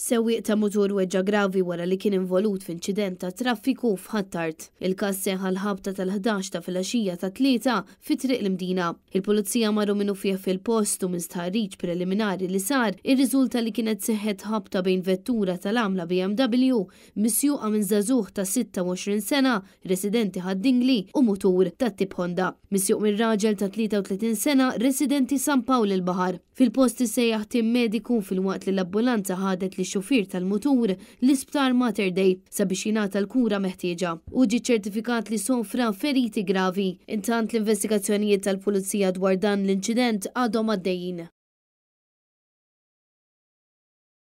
sewwieq ta' mutur weġġa gravi wara li kien involut f'inċident ta' traffiku f'Ħattart. Il-każ seħħa ħabta tal-11 ta' filgħaxija ta' tlieta fit-triq l-imdina. Il-pulizija marru minnu fih fil-post u minn stħarriċ preliminari li sar, ir-riżulta li kienet seħħet ħabta bejn vettura tal amla BMW misjuqa minn żagħżugħ ta' 26 sena, residenti ħaddingli u mutur ta' tip Honda. Misjuq minn raġel ta' 33 sena, residenti San Pawl il-Bahar. fil posti sejjaħ tim mediku fil-waqt li l-ambulanza ħadet li xufir tal-mutur l-isptar Mater Dei sabiex jingħata l-kura meħtieġa u ġi ċertifikat li sofra feriti gravi. Intant l-investigazzjonijiet tal-Pulizija dwar dan l-inċident għadhom għaddejjin.